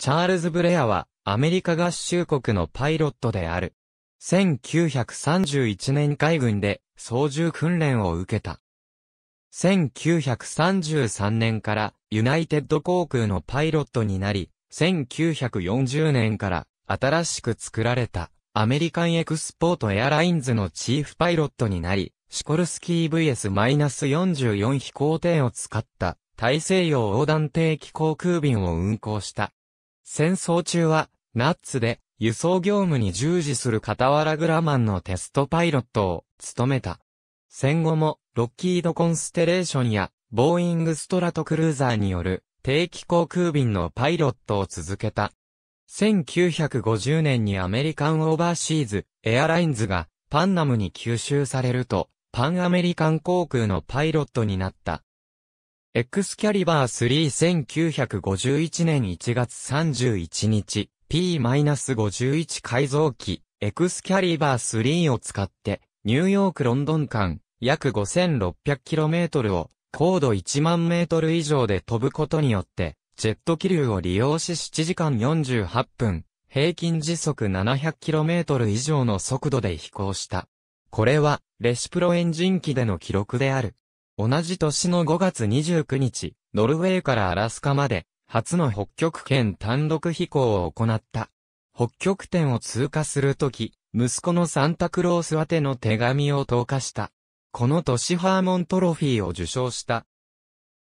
チャールズ・ブレアは、アメリカ合衆国のパイロットである。1931年海軍で操縦訓練を受けた。1933年からユナイテッド航空のパイロットになり、1940年から新しく作られたアメリカンエクスポートエアラインズのチーフパイロットになり、シコルスキー VS-44 飛行艇を使った大西洋横断定期航空便を運航した。戦争中は、ナッツで輸送業務に従事する傍らグラマンのテストパイロットを務めた。戦後も、ロッキード・コンステレーションや、ボーイング・ストラトクルーザーによる、定期航空便のパイロットを続けた。1950年にアメリカン・オーバーシーズ、エアラインズが、パンナムに吸収されると、パンアメリカン航空のパイロットになった。エクスキャリバー31951年1月31日、P-51 改造機、エクスキャリバー3を使って、ニューヨーク・ロンドン間、約 5600km を、高度1万メートル以上で飛ぶことによって、ジェット気流を利用し7時間48分、平均時速 700km 以上の速度で飛行した。これは、レシプロエンジン機での記録である。同じ年の5月29日、ノルウェーからアラスカまで、初の北極圏単独飛行を行った。北極点を通過するとき、息子のサンタクロース宛ての手紙を投下した。この年ハーモントロフィーを受賞した。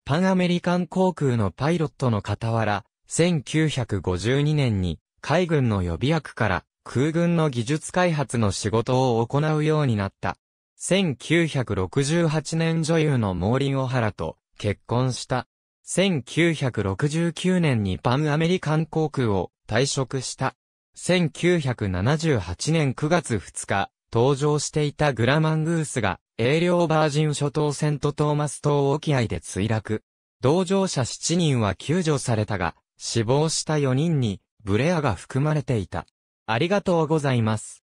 パンアメリカン航空のパイロットの傍ら、1952年に海軍の予備役から空軍の技術開発の仕事を行うようになった。1968年女優のモーリン・オハラと結婚した。1969年にパンアメリカン航空を退職した。1978年9月2日、登場していたグラマングースが、英領バージン諸島セントトーマス島沖合で墜落。同乗者7人は救助されたが、死亡した4人に、ブレアが含まれていた。ありがとうございます。